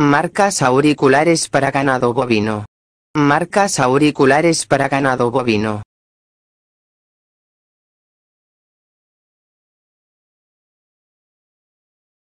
Marcas auriculares para ganado bovino. Marcas auriculares para ganado bovino.